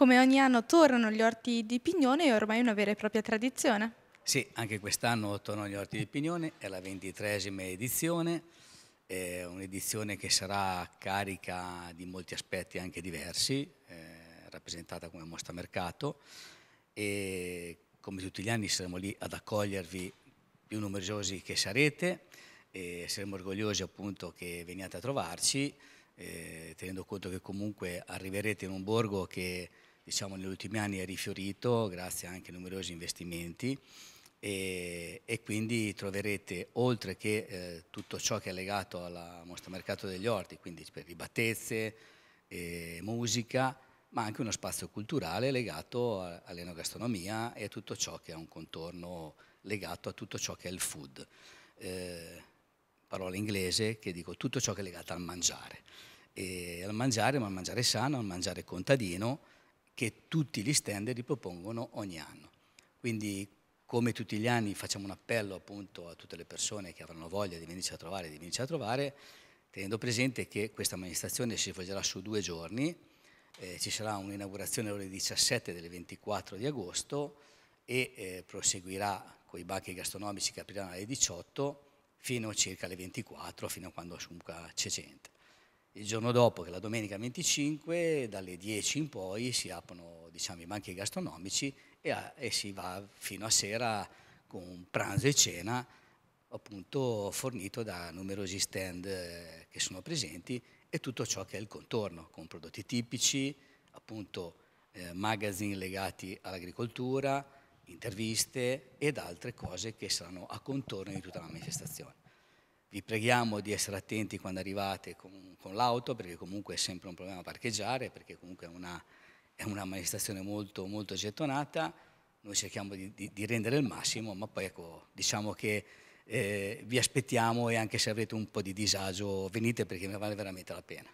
Come ogni anno tornano gli orti di Pignone è ormai una vera e propria tradizione. Sì, anche quest'anno tornano gli orti di Pignone, è la ventitresima edizione, è un'edizione che sarà carica di molti aspetti anche diversi, eh, rappresentata come mostra mercato e come tutti gli anni saremo lì ad accogliervi più numerosi che sarete e saremo orgogliosi appunto che veniate a trovarci, eh, tenendo conto che comunque arriverete in un borgo che diciamo, negli ultimi anni è rifiorito grazie anche a numerosi investimenti e, e quindi troverete oltre che eh, tutto ciò che è legato alla mostra mercato degli orti, quindi per ribattezze, eh, musica, ma anche uno spazio culturale legato all'enogastronomia e a tutto ciò che ha un contorno legato a tutto ciò che è il food. Eh, parola inglese che dico tutto ciò che è legato al mangiare. E al mangiare, ma al mangiare sano, al mangiare contadino, che tutti gli stand ripropongono ogni anno. Quindi come tutti gli anni facciamo un appello appunto a tutte le persone che avranno voglia di venirci a trovare, di venirci a trovare, tenendo presente che questa amministrazione si svolgerà su due giorni, eh, ci sarà un'inaugurazione alle ore 17 delle 24 di agosto e eh, proseguirà con i banchi gastronomici che apriranno alle 18 fino a circa alle 24, fino a quando c'è gente. Il giorno dopo, che è la domenica 25, dalle 10 in poi si aprono diciamo, i banchi gastronomici e, a, e, si va fino a sera con pranzo e cena appunto fornito da numerosi stand eh, che sono presenti e tutto ciò che è il contorno con prodotti tipici, appunto eh, magazine legati all'agricoltura, interviste ed altre cose che saranno a contorno di tutta la manifestazione vi preghiamo di essere attenti quando arrivate con, con l'auto, perché comunque è sempre un problema parcheggiare, perché comunque è una, è una manifestazione molto, molto gettonata. Noi cerchiamo di, di, di rendere il massimo, ma poi ecco, diciamo che eh, vi aspettiamo e anche se avrete un po' di disagio venite perché ne vale veramente la pena.